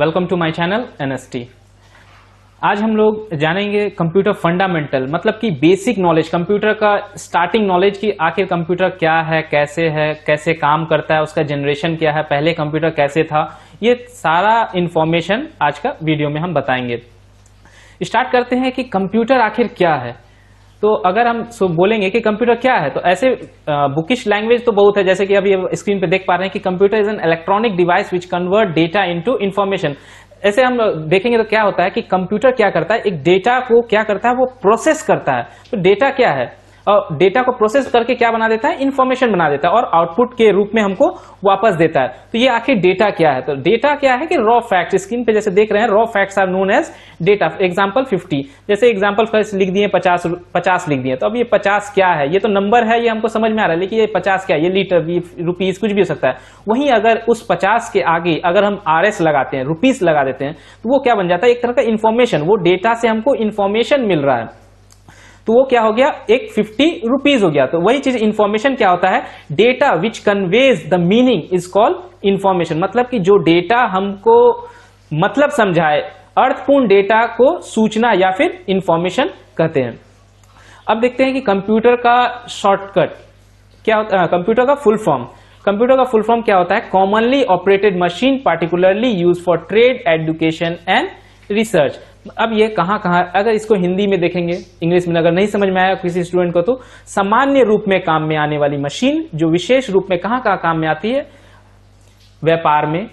welcome to my channel NST आज हम लोग जानेंगे कंप्यूटर फंडामेंटल मतलब कि बेसिक नॉलेज कंप्यूटर का स्टार्टिंग नॉलेज कि आखिर कंप्यूटर क्या है कैसे है कैसे काम करता है उसका जनरेशन क्या है पहले कंप्यूटर कैसे था ये सारा इंफॉर्मेशन आज का वीडियो में हम बताएंगे स्टार्ट करते हैं कि कंप्यूटर आखिर क्या है तो अगर हम बोलेंगे कि कंप्यूटर क्या है तो ऐसे बुकिश लैंग्वेज तो बहुत है जैसे कि अभी स्क्रीन पे देख पा रहे हैं कि computer is an electronic device which convert data into information ऐसे हम देखेंगे तो क्या होता है कि कंप्यूटर क्या करता है एक डेटा को क्या करता है वो प्रोसेस करता है तो डेटा क्या है डेटा को प्रोसेस करके क्या बना देता है इन्फॉर्मेशन बना देता है और आउटपुट के रूप में हमको वापस देता है तो ये आखिर डेटा क्या है तो डेटा क्या है कि रॉ फैक्ट स्क्रीन पे जैसे देख रहे हैं raw facts are known as data example fifty जैसे एग्जाम्पल फर्स्ट लिख दिए पचास पचास लिख दिए तो अब ये पचास क्या है ये तो नंबर है ये हमको समझ में आ रहा है लेकिन ये पचास क्या है ये लीटर रुपीज कुछ भी हो सकता है वहीं अगर उस पचास के आगे अगर हम आर लगाते हैं रुपीज लगा देते हैं तो वो क्या बन जाता है एक तरह का इन्फॉर्मेशन वो डेटा से हमको इन्फॉर्मेशन मिल रहा है तो वो क्या हो गया एक फिफ्टी रुपीज हो गया तो वही चीज इंफॉर्मेशन क्या होता है data which conveys the meaning is called information मतलब कि जो डेटा हमको मतलब समझाए अर्थपूर्ण डेटा को सूचना या फिर इंफॉर्मेशन कहते हैं अब देखते हैं कि कंप्यूटर का शॉर्टकट क्या कंप्यूटर हाँ, का फुल फॉर्म कंप्यूटर का फुल फॉर्म क्या होता है commonly operated machine particularly use for trade education and research अब ये कहां कहां अगर इसको हिंदी में देखेंगे इंग्लिश में अगर नहीं समझ में आया किसी स्टूडेंट को तो सामान्य रूप में काम में आने वाली मशीन जो विशेष रूप में कहां कहां काम में आती है व्यापार में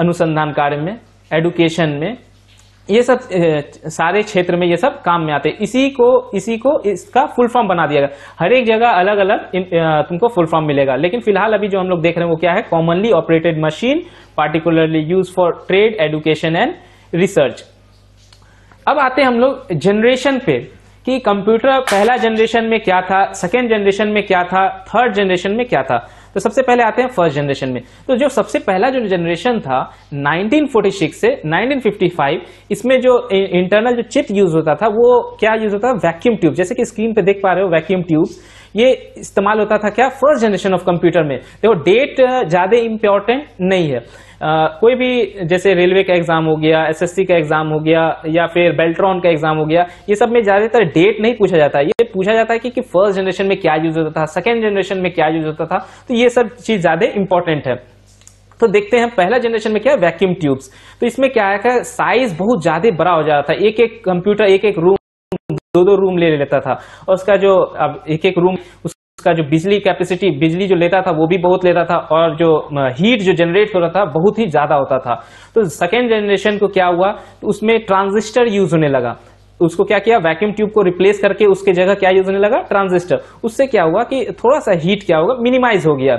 अनुसंधान कार्य में एडुकेशन में ये सब सारे क्षेत्र में ये सब काम में आते हैं इसी को इसी को इसका फुल फॉर्म बना दिया गया हर एक जगह अलग अलग तुमको फुल फॉर्म मिलेगा लेकिन फिलहाल अभी जो हम लोग देख रहे हैं वो क्या है commonly operated machine particularly use for trade education and research अब आते हम लोग जनरेशन पे कि कंप्यूटर पहला जनरेशन में क्या था सेकेंड जनरेशन में क्या था थर्ड जनरेशन में क्या था तो सबसे पहले आते हैं फर्स्ट जनरेशन में तो जो सबसे पहला जो जनरेशन था 1946 से 1955 इसमें जो इंटरनल जो चिप यूज होता था वो क्या यूज होता था वैक्यूम ट्यूब जैसे कि स्क्रीन पे देख पा रहे हो वैक्यूम ट्यूब ये इस्तेमाल होता था क्या फर्स्ट जनरेशन ऑफ कंप्यूटर में देखो डेट uh, ज्यादा इंपॉर्टेंट नहीं है Uh, कोई भी जैसे रेलवे का एग्जाम हो गया एसएससी का एग्जाम हो गया या फिर बेल्ट्रॉन का एग्जाम हो गया ये सब में ज्यादातर डेट नहीं पूछा जाता ये पूछा जाता है कि, कि फर्स्ट जनरेशन में क्या यूज होता था सेकेंड जनरेशन में क्या यूज होता था तो ये सब चीज ज्यादा इंपॉर्टेंट है तो देखते हैं पहला जनरेशन में क्या वैक्यूम ट्यूब्स तो इसमें क्या है साइज बहुत ज्यादा बड़ा हो जाता था एक एक कंप्यूटर एक एक रूम दो दो रूम ले लेता था और उसका जो अब एक एक रूम उसका जो बिजली कैपेसिटी बिजली जो लेता था वो भी बहुत लेता था और जो हीट जो जनरेट हो रहा था बहुत ही ज्यादा होता था तो सेकेंड जनरेशन को क्या हुआ तो उसमें ट्रांजिस्टर यूज होने लगा उसको क्या किया वैक्यूम ट्यूब को रिप्लेस करके उसके जगह क्या यूज होने लगा ट्रांजिस्टर उससे क्या हुआ कि थोड़ा सा हीट क्या होगा मिनिमाइज हो गया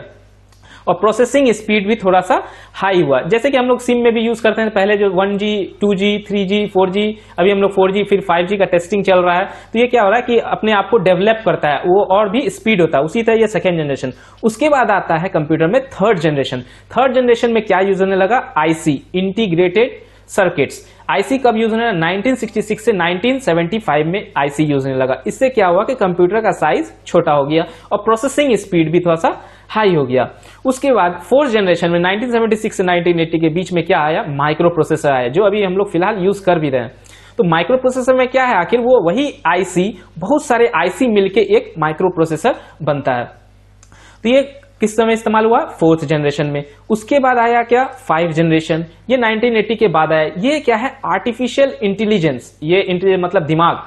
और प्रोसेसिंग स्पीड भी थोड़ा सा हाई हुआ जैसे कि हम लोग सिम में भी यूज करते हैं पहले जो one G two G three G four G अभी हम लोग फोर जी फिर फाइव जी का टेस्टिंग चल रहा है तो ये क्या हो रहा है कि अपने आप को डेवलप करता है वो और भी स्पीड होता है उसी तरह ये सेकेंड जनरेशन उसके बाद आता है कंप्यूटर में थर्ड जनरेशन थर्ड जनरेशन में क्या यूज होने लगा आईसी इंटीग्रेटेड सर्किट्स आईसी कब यूज होने लगा 1966 से 1975 में आईसी यूज होने लगा इससे क्या हुआ कि कंप्यूटर का साइज छोटा हो गया और प्रोसेसिंग स्पीड भी थोड़ा सा हाई हो गया उसके बाद फोर्थ जनरेशन में 1976 से 1980 के बीच में क्या आया माइक्रो प्रोसेसर आया जो अभी हम लोग फिलहाल यूज कर भी रहे हैं तो माइक्रो प्रोसेसर में क्या है आखिर वो वही आईसी बहुत सारे आईसी मिलके एक माइक्रो प्रोसेसर बनता है तो ये किस समय इस्तेमाल हुआ फोर्थ जनरेशन में उसके बाद आया क्या फाइव जनरेशन ये 1980 के बाद आया ये क्या है आर्टिफिशियल इंटेलिजेंस ये मतलब दिमाग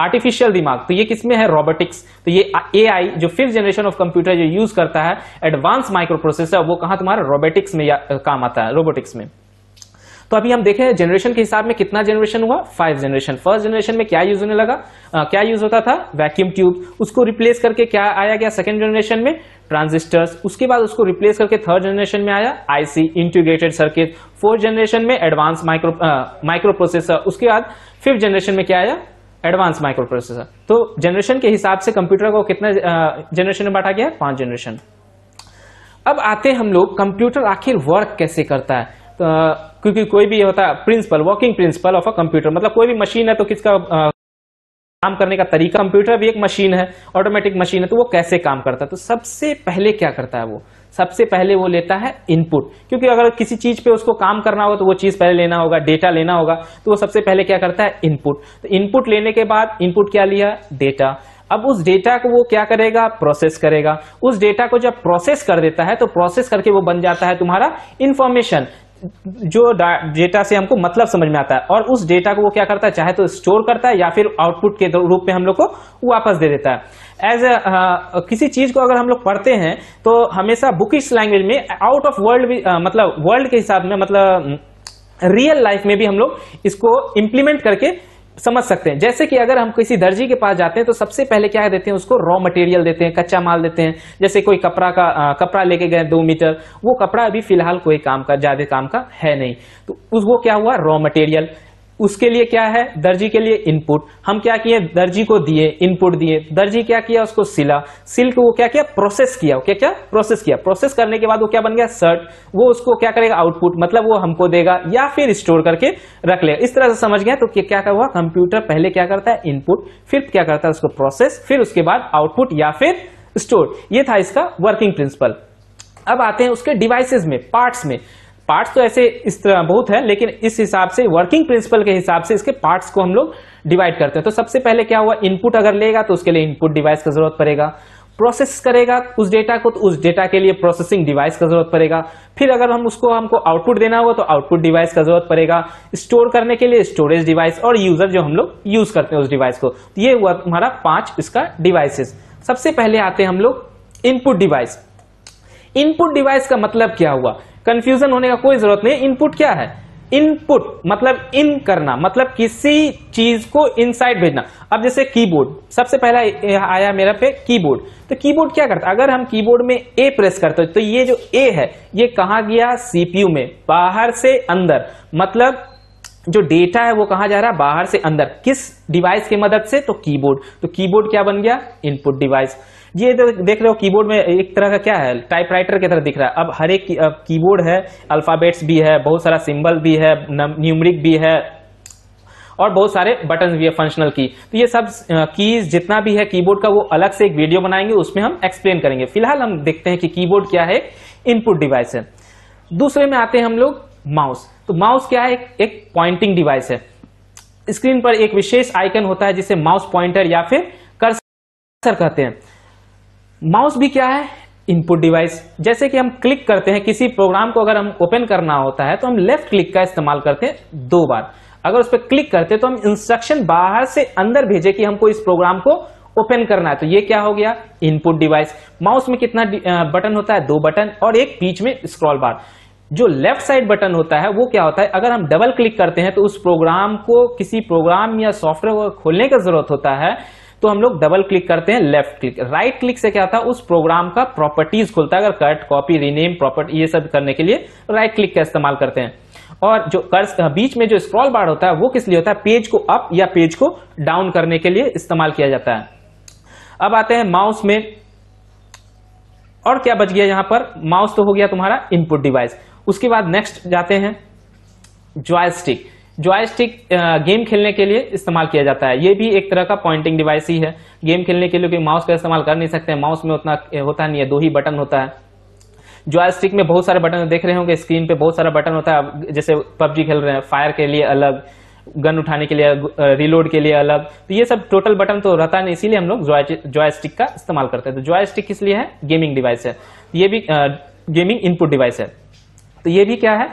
आर्टिफिशियल दिमाग तो ये किसमें है रोबोटिक्स तो ये एआई जो फिफ्थ जनरेशन ऑफ कंप्यूटर जो यूज करता है एडवांस माइक्रो प्रोसेसर वो कहा तुम्हारा रोबोटिक्स में काम आता है रोबोटिक्स में तो अभी हम देखें जनरेशन के हिसाब में कितना जनरेशन हुआ फाइव जनरेशन फर्स्ट जनरेशन में क्या यूज होने लगा आ, क्या यूज होता था वैक्यूम ट्यूब उसको रिप्लेस करके क्या आया गया सेकेंड जनरेशन में ट्रांजिस्टर्स उसके बाद उसको रिप्लेस करके थर्ड जनरेशन में आया IC integrated circuit fourth generation में एडवांस माइक्रो माइक्रो प्रोसेसर उसके बाद फिफ्थ जनरेशन में क्या आया एडवांस माइक्रो प्रोसेसर तो जनरेशन के हिसाब से कंप्यूटर को कितना जनरेशन में बांटा गया पांच जनरेशन अब आते हम लोग कंप्यूटर आखिर वर्क कैसे करता है तो, क्योंकि कोई भी होता है principle working principle of a computer मतलब कोई भी मशीन है तो किसका काम करने का तरीका कंप्यूटर भी एक मशीन है ऑटोमेटिक मशीन है तो वो कैसे काम करता है तो सबसे पहले क्या करता है वो सबसे पहले वो लेता है इनपुट क्योंकि अगर किसी चीज पे उसको काम करना होगा तो वो चीज पहले लेना होगा डेटा लेना होगा तो वो सबसे पहले क्या करता है इनपुट तो इनपुट लेने के बाद इनपुट क्या लिया डेटा अब उस डेटा को वो क्या करेगा प्रोसेस करेगा उस डेटा को जब प्रोसेस कर देता है तो प्रोसेस करके वो बन जाता है तुम्हारा इन्फॉर्मेशन जो डेटा से हमको मतलब समझ में आता है और उस डेटा को वो क्या करता है चाहे तो स्टोर करता है या फिर आउटपुट के रूप में हम लोग को वापस दे देता है एज uh, किसी चीज को अगर हम लोग पढ़ते हैं तो हमेशा बुकिश लैंग्वेज में आउट ऑफ वर्ल्ड मतलब वर्ल्ड के हिसाब में मतलब रियल लाइफ में भी हम लोग इसको इंप्लीमेंट करके समझ सकते हैं जैसे कि अगर हम किसी दर्जी के पास जाते हैं तो सबसे पहले क्या देते हैं उसको रॉ मटेरियल देते हैं कच्चा माल देते हैं जैसे कोई कपड़ा का आ, कपड़ा लेके गए दो मीटर वो कपड़ा अभी फिलहाल कोई काम का ज्यादा काम का है नहीं तो उस वो क्या हुआ रॉ मटेरियल उसके लिए क्या है दर्जी के लिए इनपुट हम क्या किए दर्जी को दिए इनपुट दिए दर्जी क्या किया उसको सिला सिल को वो क्या किया प्रोसेस किया क्या क्या प्रोसेस किया प्रोसेस करने के बाद वो क्या बन गया शर्ट वो उसको क्या करेगा आउटपुट मतलब वो हमको देगा या फिर स्टोर करके रख लेगा इस तरह से समझ गया तो क्या क्या हुआ कंप्यूटर पहले क्या करता है इनपुट फिर क्या करता है उसको प्रोसेस फिर उसके बाद आउटपुट या फिर स्टोर ये था इसका वर्किंग प्रिंसिपल अब आते हैं उसके डिवाइसेस में पार्ट्स में पार्ट्स तो ऐसे इस तरह बहुत है लेकिन इस हिसाब से वर्किंग प्रिंसिपल के हिसाब से इसके पार्ट्स को हम लोग डिवाइड करते हैं तो सबसे पहले क्या हुआ इनपुट अगर लेगा तो उसके लिए इनपुट डिवाइस का जरूरत पड़ेगा प्रोसेस करेगा उस डेटा को तो उस डेटा के लिए प्रोसेसिंग डिवाइस का जरूरत पड़ेगा फिर अगर हम उसको हमको आउटपुट देना होगा तो आउटपुट डिवाइस का जरूरत पड़ेगा स्टोर करने के लिए स्टोरेज डिवाइस और यूजर जो हम लोग यूज करते हैं उस डिवाइस को तो ये हुआ तुम्हारा पांच इसका डिवाइसेस सबसे पहले आते हैं हम लोग इनपुट डिवाइस इनपुट डिवाइस का मतलब क्या हुआ कंफ्यूजन होने का कोई जरूरत नहीं इनपुट क्या है इनपुट मतलब इन करना मतलब किसी चीज को इनसाइड भेजना अब जैसे कीबोर्ड सबसे पहला आया मेरा पे कीबोर्ड तो कीबोर्ड क्या करता अगर हम कीबोर्ड में ए प्रेस करते हैं तो ये जो ए है ये कहा गया सीपीयू में बाहर से अंदर मतलब जो डेटा है वो कहा जा रहा है बाहर से अंदर किस डिवाइस की मदद से तो कीबोर्ड तो कीबोर्ड क्या बन गया इनपुट डिवाइस ये तो देख रहे हो कीबोर्ड में एक तरह का क्या है टाइपराइटर की तरह दिख रहा है अब हर एक की, कीबोर्ड है अल्फाबेट्स भी है बहुत सारा सिंबल भी है न्यूमरिक भी है और बहुत सारे बटन भी है फंक्शनल की तो ये सब कीज जितना भी है कीबोर्ड का वो अलग से एक वीडियो बनाएंगे उसमें हम एक्सप्लेन करेंगे फिलहाल हम देखते हैं कि कीबोर्ड क्या है इनपुट डिवाइस है दूसरे में आते हैं हम लोग माउस तो माउस क्या है एक पॉइंटिंग डिवाइस है स्क्रीन पर एक विशेष आइकन होता है जिसे माउस पॉइंटर या फिर कर्सर कहते हैं माउस भी क्या है इनपुट डिवाइस जैसे कि हम क्लिक करते हैं किसी प्रोग्राम को अगर हम ओपन करना होता है तो हम लेफ्ट क्लिक का इस्तेमाल करते हैं दो बार अगर उस पर क्लिक करते हैं तो हम इंस्ट्रक्शन बाहर से अंदर भेजे कि हमको इस प्रोग्राम को ओपन करना है तो ये क्या हो गया इनपुट डिवाइस माउस में कितना बटन होता है दो बटन और एक बीच में स्क्रॉल बार जो लेफ्ट साइड बटन होता है वो क्या होता है अगर हम डबल क्लिक करते हैं तो उस प्रोग्राम को किसी प्रोग्राम या सॉफ्टवेयर को खोलने का जरूरत होता है तो हम लोग डबल क्लिक करते हैं लेफ्ट क्लिक राइट क्लिक से क्या था उस प्रोग्राम का प्रॉपर्टीज खुलता है अगर कट कॉपी रीनेम प्रॉपर्टी ये सब करने के लिए राइट क्लिक का इस्तेमाल करते हैं और जो कर्स बीच में जो स्क्रॉल बार होता है वो किस लिए होता है पेज को अप या पेज को डाउन करने के लिए इस्तेमाल किया जाता है अब आते हैं माउस में और क्या बच गया यहां पर माउस तो हो गया तुम्हारा इनपुट डिवाइस उसके बाद नेक्स्ट जाते हैं जॉयस्टिक जॉयस्टिक गेम खेलने के लिए इस्तेमाल किया जाता है ये भी एक तरह का पॉइंटिंग डिवाइस ही है गेम खेलने के लिए क्योंकि माउस का इस्तेमाल कर नहीं सकते माउस में उतना होता नहीं है दो ही बटन होता है जॉयस्टिक में बहुत सारे बटन देख रहे होंगे स्क्रीन पे बहुत सारा बटन होता है जैसे पबजी खेल रहे हैं फायर के लिए अलग गन उठाने के लिए रिलोड के लिए अलग तो ये सब टोटल बटन तो रहता नहीं इसीलिए हम लोग जॉयस्टिक का इस्तेमाल करते हैं तो जॉयस्टिक किस लिए है गेमिंग डिवाइस है ये भी गेमिंग इनपुट डिवाइस है तो ये भी क्या है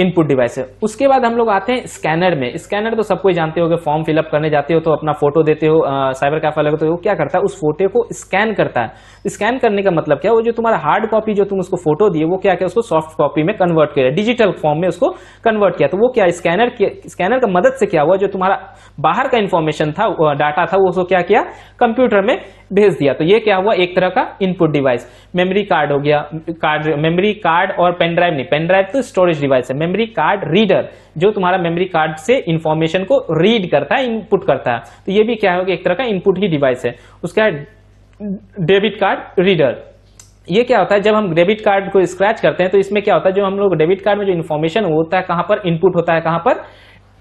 इनपुट डिवाइस है उसके बाद हम लोग आते हैं स्कैनर में स्कैनर तो सबको जानते हो फॉर्म फिलअप करने जाते हो तो अपना फोटो देते हो साइबर कैफे लगते हो क्या करता है उस फोटो को स्कैन करता है स्कैन तो करने का मतलब क्या वो जो तुम्हारा हार्ड कॉपी जो तुम उसको फोटो दिए वो क्या क्या उसको सॉफ्ट कॉपी में कन्वर्ट किया डिजिटल फॉर्म में उसको कन्वर्ट किया तो वो क्या स्कैनर स्कैनर का मदद से क्या हुआ जो तुम्हारा बाहर का इन्फॉर्मेशन था डाटा था वो उसको क्या किया कंप्यूटर में भेज दिया तो ये क्या हुआ एक तरह का इनपुट डिवाइस मेमोरी कार्ड हो गया कार्ड मेमोरी कार्ड और पेन ड्राइव नहीं पेन ड्राइव तो स्टोरेज डिवाइस है मेमोरी कार्ड रीडर जो तुम्हारा मेमोरी कार्ड से इंफॉर्मेशन को रीड करता है इनपुट करता है तो ये भी क्या होगा एक तरह का इनपुट ही डिवाइस है उसका डेबिट कार्ड रीडर ये क्या होता है जब हम डेबिट कार्ड को स्क्रैच करते हैं तो इसमें क्या होता है जो हम लोग डेबिट कार्ड में जो इन्फॉर्मेशन होता है कहां पर इनपुट होता है कहां पर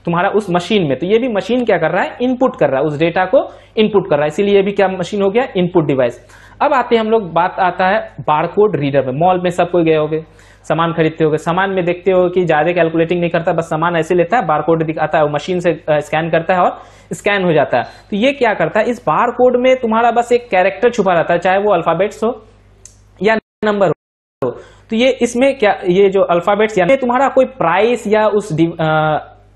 तुम्हारा उस मशीन में तो ये भी मशीन क्या कर रहा है इनपुट कर रहा है उस डेटा को इनपुट कर रहा है इसीलिए भी क्या मशीन हो गया इनपुट डिवाइस अब आते हैं हम लोग बात आता है बारकोड रीडर में मॉल में सब कोई गए होगे सामान खरीदते हो सामान में देखते हो कि ज्यादा कैलकुलेटिंग नहीं करता बस सामान ऐसे लेता है बारकोड दिखाता है मशीन से स्कैन करता है और स्कैन हो जाता है तो ये क्या करता है इस बारकोड में तुम्हारा बस एक कैरेक्टर छुपा रहता है चाहे वो अल्फाबेट्स हो या नंबर हो तो ये इसमें क्या ये जो अल्फाबेट्स या तुम्हारा कोई प्राइस या उस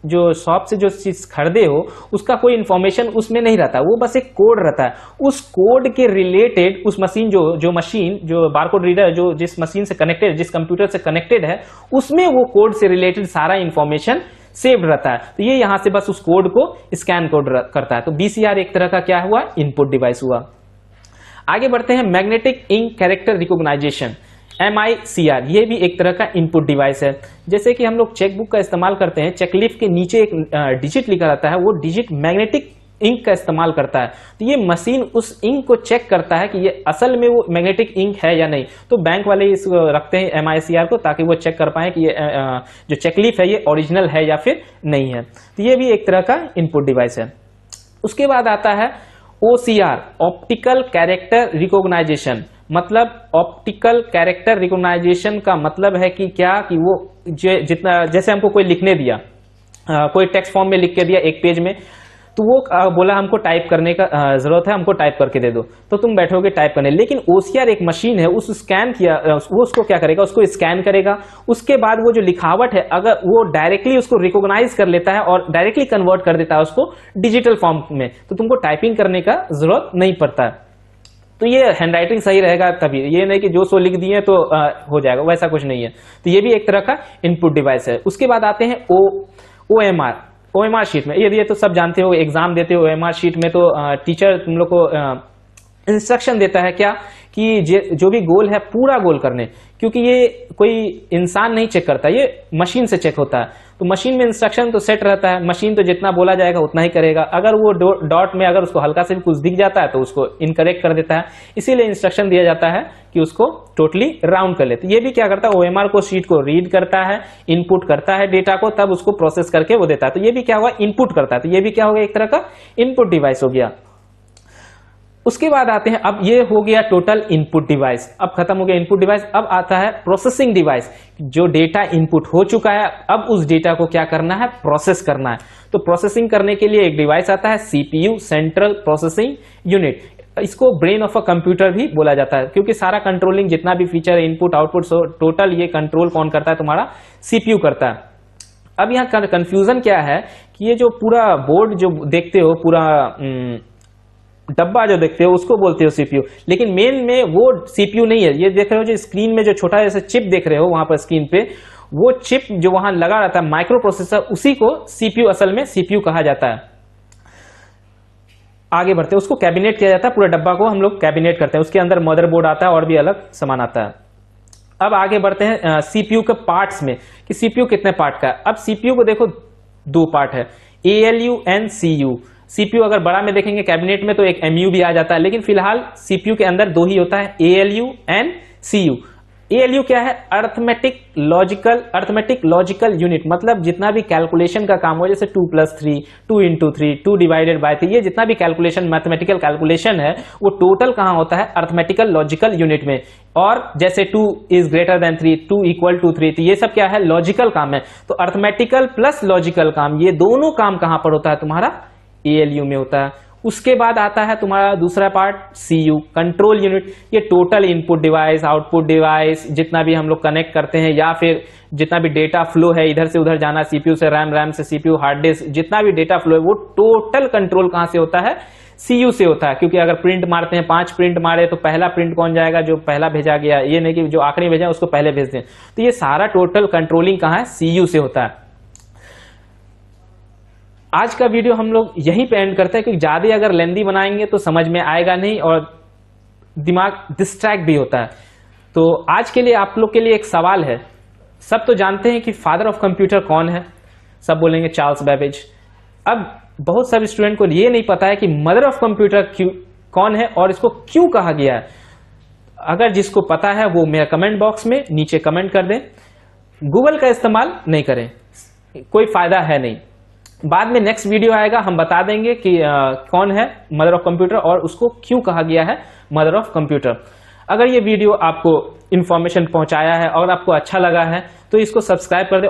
जो शॉप से जो चीज खरीदे हो उसका कोई इन्फॉर्मेशन उसमें नहीं रहता वो बस एक कोड रहता है उस कोड के रिलेटेड उस मशीन जो जो मशीन जो बारकोड रीडर जो जिस मशीन से कनेक्टेड जिस कंप्यूटर से कनेक्टेड है उसमें वो कोड से रिलेटेड सारा इन्फॉर्मेशन सेव्ड रहता है तो ये यहां से बस उस कोड को स्कैन कोड करता है तो बीसीआर एक तरह का क्या हुआ इनपुट डिवाइस हुआ आगे बढ़ते हैं magnetic ink character recognition M I C R ये भी एक तरह का इनपुट डिवाइस है जैसे कि हम लोग चेकबुक का इस्तेमाल करते हैं चेकलिफ के नीचे एक डिजिट लिखा रहता है वो डिजिट मैग्नेटिक इंक का इस्तेमाल करता है तो ये मशीन उस इंक को चेक करता है कि ये असल में वो मैग्नेटिक इंक है या नहीं तो बैंक वाले इस रखते हैं एम को ताकि वो चेक कर पाए कि ये जो चेकलिफ है ये ओरिजिनल है या फिर नहीं है तो ये भी एक तरह का इनपुट डिवाइस है उसके बाद आता है ओ ऑप्टिकल कैरेक्टर रिकोगनाइजेशन मतलब ऑप्टिकल कैरेक्टर रिकोगनाइजेशन का मतलब है कि क्या कि वो जितना जैसे हमको कोई लिखने दिया आ, कोई टेक्स्ट फॉर्म में लिख के दिया एक पेज में तो वो आ, बोला हमको टाइप करने का जरूरत है हमको टाइप करके दे दो तो तुम बैठोगे टाइप करने लेकिन ओसीआर एक मशीन है उस स्कैन किया वो उसको क्या करेगा उसको स्कैन करेगा उसके बाद वो जो लिखावट है अगर वो डायरेक्टली उसको रिकॉग्नाइज कर लेता है और डायरेक्टली कन्वर्ट कर देता है उसको डिजिटल फॉर्म में तो तुमको टाइपिंग करने का जरूरत नहीं पड़ता है तो ये हैंड राइटिंग सही रहेगा तभी ये नहीं कि जो सो लिख दिए तो आ, हो जाएगा वैसा कुछ नहीं है तो ये भी एक तरह का इनपुट डिवाइस है उसके बाद आते हैं O O M R O M R sheet में ये ये तो सब जानते हो एग्जाम देते हो ओ एम आर शीट में तो टीचर तुम लोग को इंस्ट्रक्शन देता है क्या कि जो भी गोल है पूरा गोल करने क्योंकि ये कोई इंसान नहीं चेक करता ये मशीन से चेक होता है तो मशीन में इंस्ट्रक्शन तो सेट रहता है मशीन तो जितना बोला जाएगा उतना ही करेगा अगर वो डॉट में अगर उसको हल्का से भी कुछ दिख जाता है तो उसको इनकरेक्ट कर देता है इसीलिए इंस्ट्रक्शन दिया जाता है कि उसको टोटली राउंड कर लेते ये भी क्या करता है ओ को शीट को रीड करता है इनपुट करता है डेटा को तब उसको प्रोसेस करके वो देता है तो ये भी क्या हुआ इनपुट करता है तो ये भी क्या होगा एक तरह का इनपुट डिवाइस हो गया उसके बाद आते हैं अब ये हो गया टोटल इनपुट डिवाइस अब खत्म हो गया इनपुट डिवाइस अब आता है प्रोसेसिंग डिवाइस जो डेटा इनपुट हो चुका है अब उस डेटा को क्या करना है प्रोसेस करना है तो प्रोसेसिंग करने के लिए एक डिवाइस आता है सीपीयू सेंट्रल प्रोसेसिंग यूनिट इसको ब्रेन ऑफ अ कंप्यूटर भी बोला जाता है क्योंकि सारा कंट्रोलिंग जितना भी फीचर इनपुट आउटपुट टोटल ये कंट्रोल कौन करता है तुम्हारा सीपीयू करता है अब यहाँ कंफ्यूजन क्या है कि ये जो पूरा बोर्ड जो देखते हो पूरा न, हम्म, डब्बा जो देखते हो उसको बोलते हो सीपीयू लेकिन मेन में वो सीपीयू नहीं है ये देख रहे हो जो स्क्रीन में जो छोटा जैसे चिप देख रहे हो वहां पर स्क्रीन पे वो चिप जो वहां लगा रहता है माइक्रो प्रोसेसर उसी को सीपीयू असल में सीपीयू कहा जाता है आगे बढ़ते हैं उसको कैबिनेट किया जाता है पूरा डब्बा को हम लोग कैबिनेट करते हैं उसके अंदर मदरबोर्ड आता है और भी अलग सामान आता है अब आगे बढ़ते हैं सीपीयू के पार्ट्स में कि सीपीयू कितने पार्ट का है अब सीपीयू को देखो दो पार्ट है A L U and C U CPU अगर बड़ा में देखेंगे कैबिनेट में तो एक एमयू भी आ जाता है लेकिन फिलहाल सीपीयू के अंदर दो ही होता है एएलयू एंड सीयू एएलयू क्या है arithmetic logical arithmetic logical unit मतलब जितना भी कैलकुलेशन का काम हो जैसे two plus three two into three two divided by three ये जितना भी कैलकुलेशन मैथमेटिकल कैलकुलेशन है वो टोटल कहाँ होता है अर्थमेटिकल लॉजिकल यूनिट में और जैसे two is greater than three two equal to three तो ये सब क्या है लॉजिकल काम है तो अर्थमेटिकल प्लस लॉजिकल काम ये दोनों काम कहाँ पर होता है तुम्हारा एलयू में होता है उसके बाद आता है तुम्हारा दूसरा part C U control unit ये total input device output device जितना भी हम लोग कनेक्ट करते हैं या फिर जितना भी डेटा फ्लो है इधर से उधर जाना सीपीयू से रैम रैम से सीपीयू हार्ड डिस्क जितना भी डेटा फ्लो है वो टोटल कंट्रोल कहां से होता है सीयू से होता है क्योंकि अगर प्रिंट मारते हैं पांच प्रिंट मारे तो पहला प्रिंट कौन जाएगा जो पहला भेजा गया ये नहीं कि जो आखिरी भेजा उसको पहले भेज दें तो ये सारा टोटल कंट्रोलिंग कहाँ है सीयू से होता है आज का वीडियो हम लोग यहीं पे एंड करते हैं क्योंकि ज़्यादा अगर लेंदी बनाएंगे तो समझ में आएगा नहीं और दिमाग डिस्ट्रैक्ट भी होता है तो आज के लिए आप लोग के लिए एक सवाल है सब तो जानते हैं कि फादर ऑफ कंप्यूटर कौन है सब बोलेंगे चार्ल्स बैबेज अब बहुत सारे स्टूडेंट को ये नहीं पता है कि मदर ऑफ कंप्यूटर क्यों कौन है और इसको क्यों कहा गया है अगर जिसको पता है वो मेरा कमेंट बॉक्स में नीचे कमेंट कर दें गूगल का इस्तेमाल नहीं करें कोई फायदा है नहीं बाद में नेक्स्ट वीडियो आएगा हम बता देंगे कि आ, कौन है मदर ऑफ कंप्यूटर और उसको क्यों कहा गया है मदर ऑफ कंप्यूटर अगर ये वीडियो आपको इन्फॉर्मेशन पहुंचाया है और आपको अच्छा लगा है तो इसको सब्सक्राइब कर दे